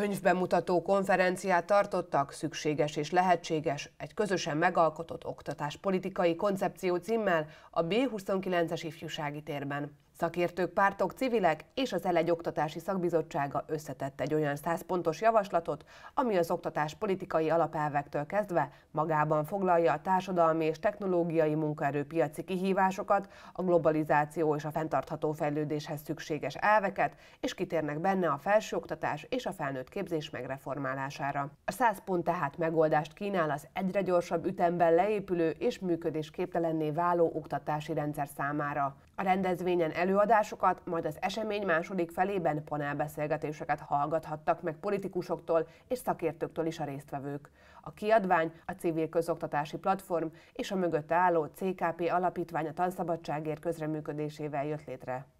Könyvbemutató konferenciát tartottak, szükséges és lehetséges, egy közösen megalkotott oktatáspolitikai koncepció címmel a B29-es ifjúsági térben. Szakértők, pártok, civilek és az Elegy Oktatási Szakbizottsága összetett egy olyan százpontos pontos javaslatot, ami az oktatás politikai alapelvektől kezdve magában foglalja a társadalmi és technológiai munkaerőpiaci kihívásokat, a globalizáció és a fenntartható fejlődéshez szükséges elveket, és kitérnek benne a felsőoktatás és a felnőtt képzés megreformálására. A száz pont tehát megoldást kínál az egyre gyorsabb ütemben leépülő és működésképtelenné váló oktatási rendszer számára. A rendezvényen előadásokat, majd az esemény második felében panelbeszélgetéseket hallgathattak meg politikusoktól és szakértőktől is a résztvevők. A kiadvány, a civil közoktatási platform és a mögötte álló CKP alapítvány a tanszabadságért közreműködésével jött létre.